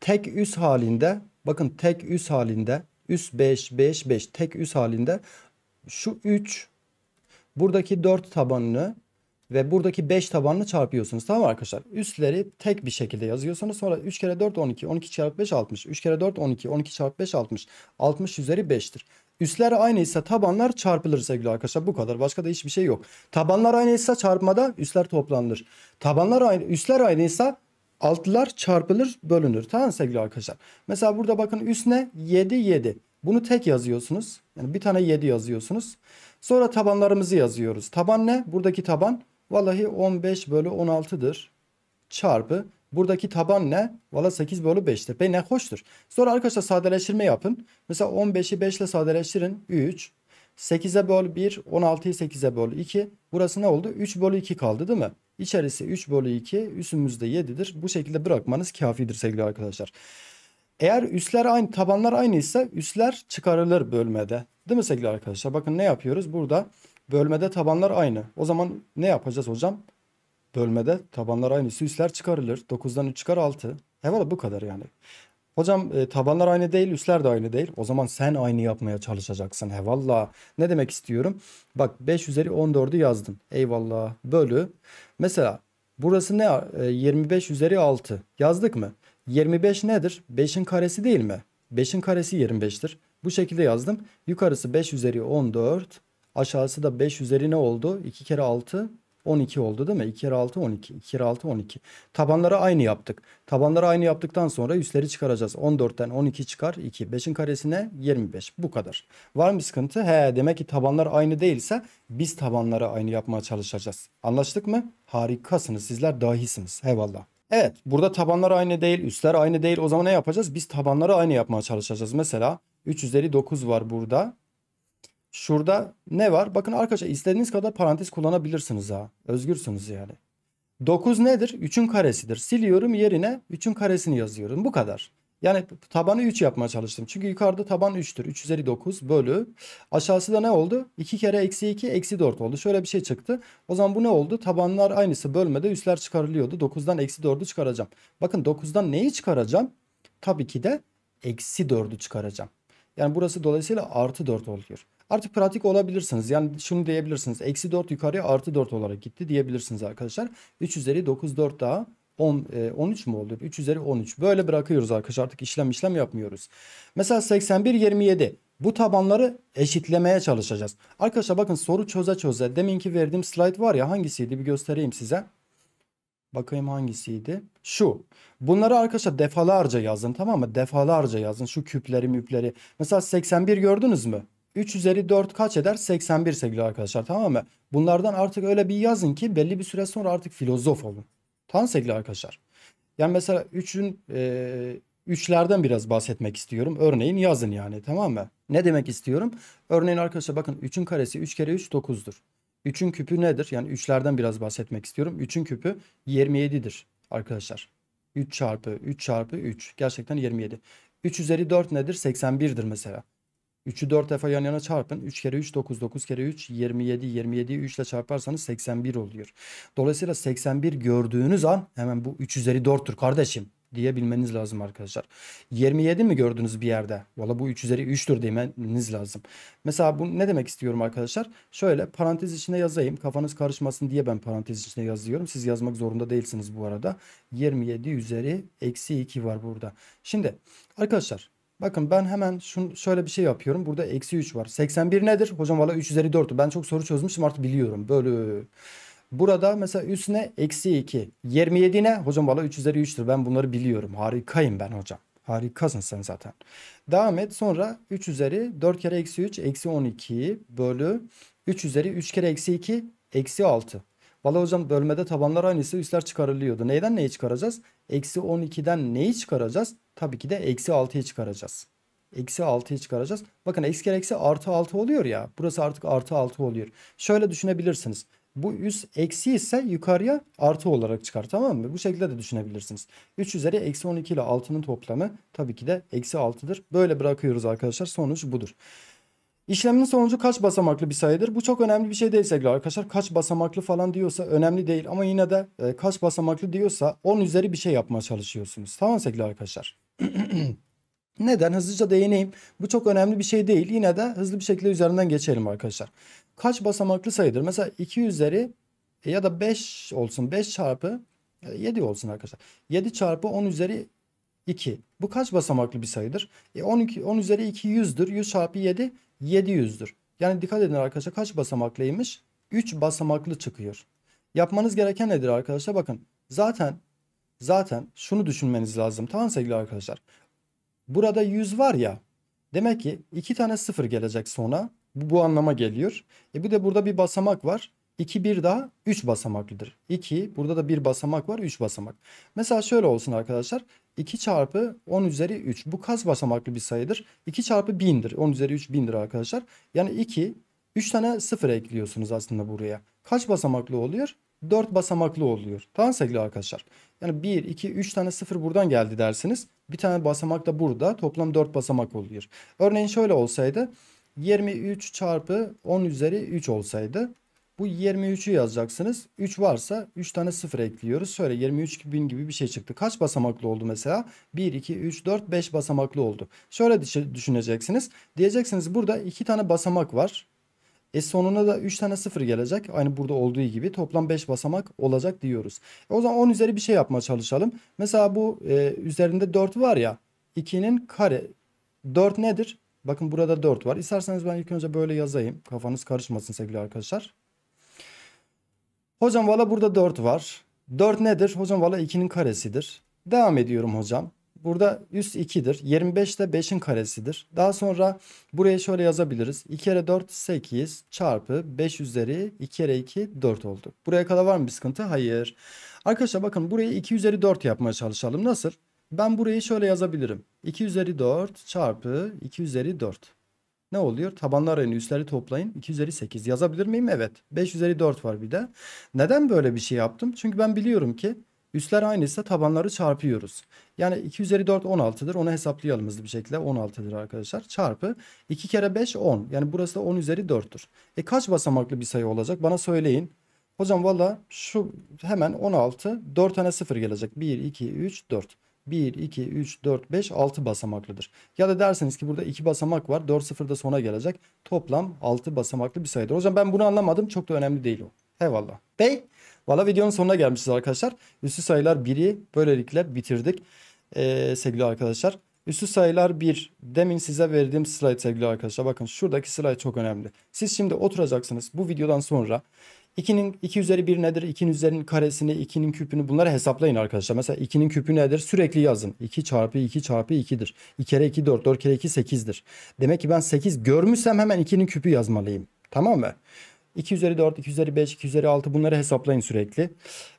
[SPEAKER 1] tek üs halinde bakın tek üs halinde üs 5 5 5 tek üs halinde şu 3 buradaki 4 tabanını ve buradaki 5 tabanını çarpıyorsunuz tamam mı arkadaşlar? Üstleri tek bir şekilde yazıyorsunuz. Sonra 3 kere 4 12, 12 çarpı 5 60, 3 kere 4 12, 12 çarpı 5 60, 60 üzeri 5'tir. Üstler aynıysa tabanlar çarpılır sevgili arkadaşlar. Bu kadar. Başka da hiçbir şey yok. Tabanlar aynıysa çarpmada üstler toplanır. Tabanlar aynı, üstler aynıysa altlar çarpılır, bölünür. Tamam sevgili arkadaşlar. Mesela burada bakın üst ne? 7 7. Bunu tek yazıyorsunuz. Yani bir tane 7 yazıyorsunuz. Sonra tabanlarımızı yazıyoruz. Taban ne? Buradaki taban Vallahi 15 bölü 16'dır. Çarpı buradaki taban ne? Valla 8 bölü 5'tir. Be ne hoştur. Sonra arkadaşlar sadeleştirme yapın. Mesela 15'i 5 ile sadeleştirin. 3. 8'e böl 1, 16'yı 8'e böl 2. Burası ne oldu? 3 bölü 2 kaldı değil mi? İçerisi 3 bölü 2, üstümüzde 7'dir. Bu şekilde bırakmanız kafidir sevgili arkadaşlar. Eğer üstler aynı, tabanlar aynıysa üstler çıkarılır bölmede. Değil mi sevgili arkadaşlar? Bakın ne yapıyoruz? Burada Bölmede tabanlar aynı. O zaman ne yapacağız hocam? Bölmede tabanlar aynı. Üstler çıkarılır. 9'dan 3 çıkar 6. Eyvallah bu kadar yani. Hocam e, tabanlar aynı değil, üstler de aynı değil. O zaman sen aynı yapmaya çalışacaksın. He Ne demek istiyorum? Bak 5 üzeri 14'ü yazdım. Eyvallah. Bölü. Mesela burası ne? E, 25 üzeri 6. Yazdık mı? 25 nedir? 5'in karesi değil mi? 5'in karesi 25'tir. Bu şekilde yazdım. Yukarısı 5 üzeri 14. Aşağısı da 5 üzeri ne oldu? 2 kere 6 12 oldu değil mi? 2 kere 6 12. 2 kere 6 12. Tabanları aynı yaptık. Tabanları aynı yaptıktan sonra üstleri çıkaracağız. 14'ten 12 çıkar 2. 5'in karesine 25. Bu kadar. Var mı sıkıntı? He demek ki tabanlar aynı değilse biz tabanları aynı yapmaya çalışacağız. Anlaştık mı? Harikasınız. Sizler dahisiniz. Eyvallah. Evet burada tabanlar aynı değil, üstler aynı değil. O zaman ne yapacağız? Biz tabanları aynı yapmaya çalışacağız. Mesela 3 üzeri 9 var burada. Şurada ne var? Bakın arkadaşlar istediğiniz kadar parantez kullanabilirsiniz ha. Özgürsünüz yani. 9 nedir? 3'ün karesidir. Siliyorum yerine 3'ün karesini yazıyorum. Bu kadar. Yani tabanı 3 yapmaya çalıştım. Çünkü yukarıda taban 3'tür. 3 üzeri 9 bölü. Aşağısı da ne oldu? 2 kere eksi 2 eksi 4 oldu. Şöyle bir şey çıktı. O zaman bu ne oldu? Tabanlar aynısı bölmede üstler çıkarılıyordu. 9'dan eksi 4'ü çıkaracağım. Bakın 9'dan neyi çıkaracağım? Tabii ki de eksi 4'ü çıkaracağım. Yani burası dolayısıyla artı 4 oluyor. Artık pratik olabilirsiniz. Yani şunu diyebilirsiniz. Eksi 4 yukarıya artı 4 olarak gitti diyebilirsiniz arkadaşlar. 3 üzeri 9 4 daha 10, e, 13 mu oldu? 3 üzeri 13. Böyle bırakıyoruz arkadaşlar. Artık işlem işlem yapmıyoruz. Mesela 81 27. Bu tabanları eşitlemeye çalışacağız. Arkadaşlar bakın soru çöze çöze. Deminki verdiğim slide var ya hangisiydi bir göstereyim size. Bakayım hangisiydi? Şu. Bunları arkadaşlar defalarca yazın tamam mı? Defalarca yazın şu küpleri müpleri. Mesela 81 gördünüz mü? 3 üzeri 4 kaç eder? 81 sevgili arkadaşlar tamam mı? Bunlardan artık öyle bir yazın ki belli bir süre sonra artık filozof olun. Tamam sevgili arkadaşlar. Yani mesela 3'ün e, üçlerden biraz bahsetmek istiyorum. Örneğin yazın yani tamam mı? Ne demek istiyorum? Örneğin arkadaşlar bakın 3'ün karesi 3 kere 3 9'dur. 3'ün küpü nedir? Yani 3'lerden biraz bahsetmek istiyorum. 3'ün küpü 27'dir arkadaşlar. 3 çarpı 3 çarpı 3 gerçekten 27. 3 üzeri 4 nedir? 81'dir mesela. 3'ü 4 defa yan yana çarpın. 3 kere 3 9, 9 kere 3 27. 27'yi 3 ile çarparsanız 81 oluyor. Dolayısıyla 81 gördüğünüz an hemen bu 3 üzeri 4'tür kardeşim diye bilmeniz lazım arkadaşlar. 27 mi gördünüz bir yerde? Valla bu 3 üzeri 3'tür demeniz lazım. Mesela bu ne demek istiyorum arkadaşlar? Şöyle parantez içine yazayım. Kafanız karışmasın diye ben parantez içine yazıyorum. Siz yazmak zorunda değilsiniz bu arada. 27 üzeri eksi 2 var burada. Şimdi arkadaşlar Bakın ben hemen şun, şöyle bir şey yapıyorum. Burada eksi 3 var. 81 nedir? Hocam valla 3 üzeri 4'tü. Ben çok soru çözmüştüm artık biliyorum. Bölü. Burada mesela üstüne eksi 2. 27 ne? Hocam valla 3 üzeri 3'tür. Ben bunları biliyorum. Harikayım ben hocam. Harikasın sen zaten. Devam et. Sonra 3 üzeri 4 kere eksi 3 eksi 12 bölü 3 üzeri 3 kere eksi 2 eksi 6. Valla hocam bölmede tabanlar aynısı üstler çıkarılıyordu. Neyden neyi çıkaracağız? Eksi 12'den neyi çıkaracağız? tabii ki de eksi 6'yı çıkaracağız. Eksi 6'yı çıkaracağız. Bakın x kere eksi artı 6 oluyor ya. Burası artık artı 6 oluyor. Şöyle düşünebilirsiniz. Bu üst eksi ise yukarıya artı olarak çıkar tamam mı? Bu şekilde de düşünebilirsiniz. 3 üzeri eksi 12 ile 6'nın toplamı tabii ki de eksi 6'dır. Böyle bırakıyoruz arkadaşlar. Sonuç budur. İşlemin sonucu kaç basamaklı bir sayıdır? Bu çok önemli bir şey değil sevgili arkadaşlar. Kaç basamaklı falan diyorsa önemli değil ama yine de e, kaç basamaklı diyorsa 10 üzeri bir şey yapmaya çalışıyorsunuz. Tamam sevgili arkadaşlar. Neden? Hızlıca değineyim. Bu çok önemli bir şey değil. Yine de hızlı bir şekilde üzerinden geçelim arkadaşlar. Kaç basamaklı sayıdır? Mesela 2 üzeri e, ya da 5 olsun. 5 çarpı 7 e, olsun arkadaşlar. 7 çarpı 10 üzeri 2. Bu kaç basamaklı bir sayıdır? E 12, 10 üzeri 2 100'dür. 100 çarpı 7 700'dür. Yani dikkat edin arkadaşlar kaç basamaklıymış? 3 basamaklı çıkıyor. Yapmanız gereken nedir arkadaşlar? Bakın zaten zaten şunu düşünmeniz lazım. Tamam sevgili arkadaşlar. Burada 100 var ya. Demek ki 2 tane 0 gelecek sona. Bu, bu anlama geliyor. E bir de burada bir basamak var. 2 bir daha 3 basamaklıdır. 2 burada da bir basamak var 3 basamak. Mesela şöyle olsun arkadaşlar. 2 çarpı 10 üzeri 3 bu kaç basamaklı bir sayıdır? 2 çarpı 1000'dir. 10 üzeri 3 1000'dir arkadaşlar. Yani 2 3 tane 0 ekliyorsunuz aslında buraya. Kaç basamaklı oluyor? 4 basamaklı oluyor. Tamam sevgili arkadaşlar. Yani 1, 2, 3 tane sıfır buradan geldi dersiniz. Bir tane basamak da burada. Toplam 4 basamak oluyor. Örneğin şöyle olsaydı. 23 çarpı 10 üzeri 3 olsaydı. Bu 23'ü yazacaksınız. 3 varsa 3 tane 0 ekliyoruz. Şöyle 23 bin gibi bir şey çıktı. Kaç basamaklı oldu mesela? 1, 2, 3, 4, 5 basamaklı oldu. Şöyle düşüneceksiniz. Diyeceksiniz burada 2 tane basamak var. E sonuna da 3 tane 0 gelecek. Aynı burada olduğu gibi toplam 5 basamak olacak diyoruz. E o zaman 10 üzeri bir şey yapmaya çalışalım. Mesela bu e, üzerinde 4 var ya. 2'nin kare. 4 nedir? Bakın burada 4 var. İsterseniz ben ilk önce böyle yazayım. Kafanız karışmasın sevgili arkadaşlar. Hocam valla burada 4 var. 4 nedir? Hocam valla 2'nin karesidir. Devam ediyorum hocam. Burada üst 2'dir. 25 de 5'in karesidir. Daha sonra buraya şöyle yazabiliriz. 2 kere 4 8 çarpı 5 üzeri 2 kere 2 4 oldu. Buraya kadar var mı bir sıkıntı? Hayır. Arkadaşlar bakın burayı 2 üzeri 4 yapmaya çalışalım. Nasıl? Ben burayı şöyle yazabilirim. 2 üzeri 4 çarpı 2 üzeri 4. Ne oluyor? Tabanlar aynı üstleri toplayın. 2 üzeri 8 yazabilir miyim? Evet. 5 üzeri 4 var bir de. Neden böyle bir şey yaptım? Çünkü ben biliyorum ki Üstler aynıysa tabanları çarpıyoruz. Yani 2 üzeri 4 16'dır. Onu hesaplayalım hızlı bir şekilde. 16'dır arkadaşlar. Çarpı 2 kere 5 10. Yani burası da 10 üzeri 4'tür. E kaç basamaklı bir sayı olacak? Bana söyleyin. Hocam valla şu hemen 16 4 tane 0 gelecek. 1 2 3 4. 1, 2, 3, 4, 5, 6 basamaklıdır. Ya da derseniz ki burada 2 basamak var. 4 sıfır da sona gelecek. Toplam 6 basamaklı bir sayıdır. Hocam ben bunu anlamadım. Çok da önemli değil o. Eyvallah. Bey Valla videonun sonuna gelmişiz arkadaşlar. Üstü sayılar 1'i böylelikle bitirdik ee, sevgili arkadaşlar. Üstü sayılar 1. Demin size verdiğim slide sevgili arkadaşlar. Bakın şuradaki slide çok önemli. Siz şimdi oturacaksınız bu videodan sonra. 2'nin 2 üzeri 1 nedir? 2'nin üzerinin karesini, 2'nin küpünü bunları hesaplayın arkadaşlar. Mesela 2'nin küpü nedir? Sürekli yazın. 2 çarpı 2 çarpı 2'dir. 2 kere 2 4, 4 kere 2 8'dir. Demek ki ben 8 görmüşsem hemen 2'nin küpü yazmalıyım. Tamam mı? 2 üzeri 4, 2 üzeri 5, 2 üzeri 6 bunları hesaplayın sürekli.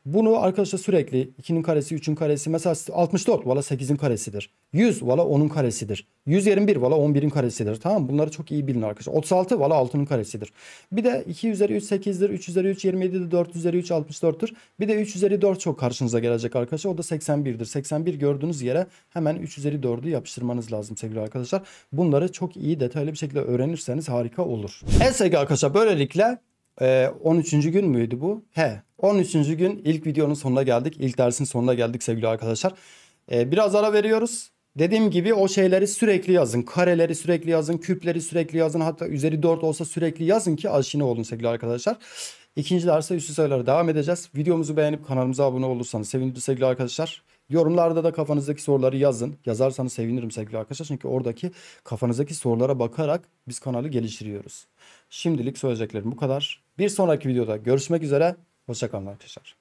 [SPEAKER 1] Bunu arkadaşlar sürekli 2'nin karesi, 3'ün karesi mesela 64 valla 8'in karesidir. 100 valla 10'un karesidir. 121 valla 11'in karesidir. Tamam bunları çok iyi bilin arkadaşlar. 36 valla 6'nın karesidir. Bir de 2 üzeri 3 8'dir. 3 üzeri 3 27'dir. 4 üzeri 3 64'tür. Bir de 3 üzeri 4 çok karşınıza gelecek arkadaşlar. O da 81'dir. 81 gördüğünüz yere hemen 3 üzeri 4'ü yapıştırmanız lazım sevgili arkadaşlar. Bunları çok iyi detaylı bir şekilde öğrenirseniz harika olur. Evet sevgili arkadaşlar böylelikle e, ee, 13. gün müydü bu? He. 13. gün ilk videonun sonuna geldik. İlk dersin sonuna geldik sevgili arkadaşlar. E, biraz ara veriyoruz. Dediğim gibi o şeyleri sürekli yazın. Kareleri sürekli yazın. Küpleri sürekli yazın. Hatta üzeri 4 olsa sürekli yazın ki aşina olun sevgili arkadaşlar. İkinci derse üstü sayılara devam edeceğiz. Videomuzu beğenip kanalımıza abone olursanız seviniriz sevgili arkadaşlar. Yorumlarda da kafanızdaki soruları yazın. Yazarsanız sevinirim sevgili arkadaşlar. Çünkü oradaki kafanızdaki sorulara bakarak biz kanalı geliştiriyoruz. Şimdilik söyleyeceklerim bu kadar. Bir sonraki videoda görüşmek üzere. Hoşçakalın arkadaşlar.